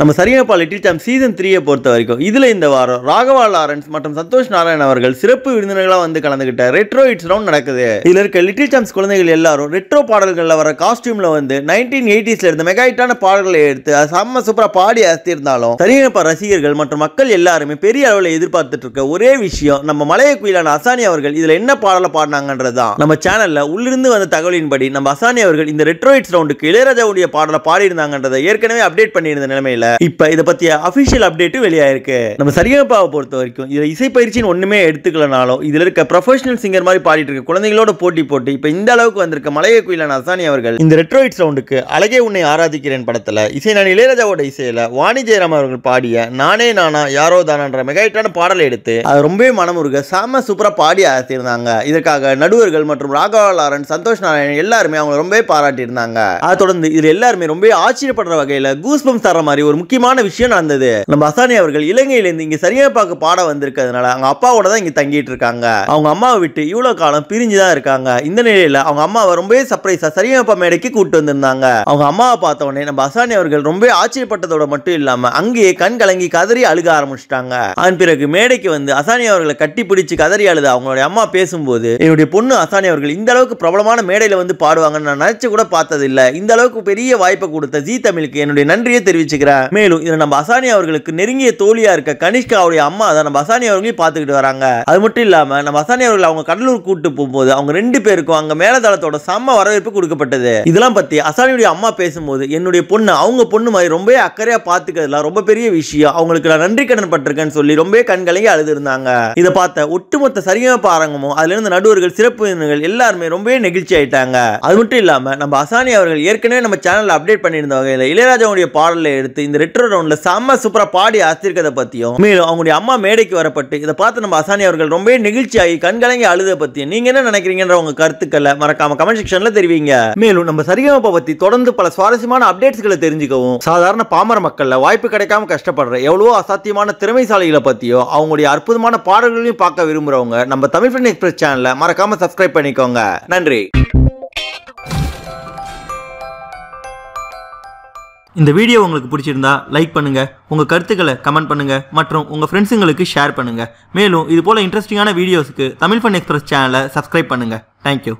நம்ம சரிகப்பா லிட்டில் சாம் சீசன் த்ரீயை பொறுத்த வரைக்கும் இதில் இந்த வாரம் ராகவா லாரன்ஸ் மற்றும் சந்தோஷ் நாராயண் அவர்கள் சிறப்பு விருந்தினர்களாக வந்து கலந்துக்கிட்ட ரெட்ரோ இட்ஸ் ரவுண்ட் நடக்குது இதில் இருக்க லிட்டில் சாம்ஸ் குழந்தைகள் எல்லாரும் ரெட்ரோ பாடல்களில் வர காஸ்டியூமில் வந்து நைன்டீன் எயிட்டிஸில் இருந்த மெகா ஹிட்டான பாடல்களை எடுத்து அது செம்ம சூப்பராக பாடி இருந்தாலும் சரிகப்பா ரசிகர்கள் மற்றும் மக்கள் எல்லாருமே பெரிய அளவில் எதிர்பார்த்துட்டு இருக்க ஒரே விஷயம் நம்ம மலைய குயிலான அசானி அவர்கள் இதில் என்ன பாடலை பாடினாங்கன்றது தான் நம்ம சேனலில் உள்ளிருந்து வந்த தகவலின்படி நம்ம அசானி அவர்கள் இந்த ரெட்ரோ இட்ஸ் ரவுண்டுக்கு இளையராஜாவுடைய பாடலை பாடியிருந்தாங்கன்றதை ஏற்கனவே அப்டேட் பண்ணியிருந்த நிலைமையில் இல்ல இப்ப இதை பத்திய அபிஷியல் அப்டேட்டும் வெளியாயிருக்கு நம்ம சரியப்பாவை பொறுத்த வரைக்கும் இதை இசைப்பயிற்சின்னு ஒண்ணுமே எடுத்துக்கலனாலும் இதுல இருக்க ப்ரொஃபஷனல் சிங்கர் மாதிரி பாடிட்டு இருக்க குழந்தைங்களோட போட்டி போட்டு இப்ப இந்த அளவுக்கு வந்திருக்க மலைய குயிலான அசானி அவர்கள் இந்த ரெட்ரோயிட் சவுண்டுக்கு அழகே உன்னை ஆராதிக்கிறேன் படத்துல நான் இளையராஜாவோட இசையில வாணி ஜெயராம் அவர்கள் பாடிய நானே நானா யாரோ தானான்ற மெகாயிட்டான பாடலை எடுத்து அது ரொம்பவே மனமுருக சாம சூப்பரா பாடி அசையிருந்தாங்க இதற்காக நடுவர்கள் மற்றும் ராகவா லாரன் சந்தோஷ் நாராயணன் எல்லாருமே அவங்க ரொம்பவே பாராட்டியிருந்தாங்க அதை தொடர்ந்து இதுல எல்லாருமே ரொம்ப ஆச்சரியப்படுற வகையில் கூஸ்பம் தர மாதிரி ஒரு ஒரு முக்கியமான விஷயம் நடந்தது நம்ம அசானி அவர்கள் இருந்து இங்கே சரியா பார்க்க பாடம் வந்திருக்கிறதுனால அவங்க அப்பாவோட தான் இங்க தங்கிட்டு இருக்காங்க அவங்க அம்மாவை விட்டு இவ்வளோ காலம் பிரிஞ்சு தான் இருக்காங்க இந்த நிலையில் அவங்க அம்மாவை ரொம்பவே சர்ப்ரைஸாக சரியப்பா மேடைக்கு கூப்பிட்டு வந்திருந்தாங்க அவங்க அம்மாவை பார்த்த உடனே நம்ம அசானி அவர்கள் ரொம்ப ஆச்சரியப்பட்டதோட மட்டும் இல்லாமல் அங்கேயே கண் கலங்கி கதறி அழுக ஆரம்பிச்சிட்டாங்க அதன் பிறகு மேடைக்கு வந்து அசானி அவர்களை கட்டி பிடிச்சு கதறி அழுது அவங்களுடைய அம்மா பேசும்போது என்னுடைய பொண்ணு அசானி அவர்கள் இந்த அளவுக்கு பிரபலமான மேடையில் வந்து பாடுவாங்கன்னு நான் நினச்சி கூட பார்த்ததில்லை இந்த அளவுக்கு பெரிய வாய்ப்பை கொடுத்த ஜி தமிழுக்கு என்னுடைய நன்றியை தெரிவிச்சுக்கிறேன் மேலும் இதுல நம்ம அசானி அவர்களுக்கு நெருங்கிய தோழியா இருக்க கனிஷ்கா அவருடைய அம்மா அதை நம்ம அசானி அவர்களையும் பார்த்துக்கிட்டு வராங்க அது மட்டும் இல்லாம நம்ம அசானி அவர்கள் அவங்க கடலூர் கூட்டு போகும்போது அவங்க ரெண்டு பேருக்கும் அங்க மேலதளத்தோட செம்ம வரவேற்பு கொடுக்கப்பட்டது இதெல்லாம் பத்தி அசானியுடைய அம்மா பேசும்போது என்னுடைய பொண்ணு அவங்க பொண்ணு மாதிரி ரொம்பவே அக்கறையா பாத்துக்கிறதுல ரொம்ப பெரிய விஷயம் அவங்களுக்கு நான் நன்றி கடன் பட்டிருக்கேன்னு சொல்லி ரொம்பவே அழுது இருந்தாங்க இதை பார்த்த ஒட்டுமொத்த சரிகமைப்பு அரங்கமும் அதுல இருந்து நடுவர்கள் சிறப்பு விருந்தினர்கள் எல்லாருமே ரொம்பவே நெகிழ்ச்சி ஆயிட்டாங்க அது மட்டும் இல்லாம நம்ம அசானி அவர்கள் ஏற்கனவே நம்ம சேனல் அப்டேட் பண்ணியிருந்த வகையில் இளையராஜாவுடைய பாடலை எடுத்து இந்த ரிட்டர் ரவுண்டில் செம்ம சூப்பராக பாடி அசத்திருக்கதை பற்றியும் மேலும் அவங்களுடைய அம்மா மேடைக்கு வரப்பட்டு இதை பார்த்து நம்ம அசானி அவர்கள் ரொம்பவே நெகிழ்ச்சியாகி கண்கலங்கி அழுத பற்றியும் நீங்கள் என்ன நினைக்கிறீங்கன்ற உங்கள் கருத்துக்களை மறக்காம கமெண்ட் செக்ஷனில் தெரிவிங்க மேலும் நம்ம சரிகமப்பை பற்றி தொடர்ந்து பல சுவாரஸ்யமான அப்டேட்ஸ்களை தெரிஞ்சுக்கவும் சாதாரண பாமர மக்களில் வாய்ப்பு கிடைக்காம கஷ்டப்படுற எவ்வளோ அசாத்தியமான திறமைசாலிகளை பற்றியோ அவங்களுடைய அற்புதமான பாடல்களையும் பார்க்க விரும்புகிறவங்க நம்ம தமிழ் ஃபின் எக்ஸ்பிரஸ் சேனலில் மறக்காம சப்ஸ்கிரைப் பண்ணிக்கோங்க நன்றி இந்த வீடியோ உங்களுக்கு பிடிச்சிருந்தா லைக் பண்ணுங்கள் உங்கள் கருத்துக்களை கமெண்ட் பண்ணுங்கள் மற்றும் உங்கள் ஃப்ரெண்ட்ஸுங்களுக்கு ஷேர் பண்ணுங்கள் மேலும் இது போல் இன்ட்ரெஸ்டிங்கான வீடியோஸுக்கு தமிழ் ஃபன் எக்ஸ்பிரஸ் சேனலை சப்ஸ்கிரைப் பண்ணுங்கள் தேங்க்யூ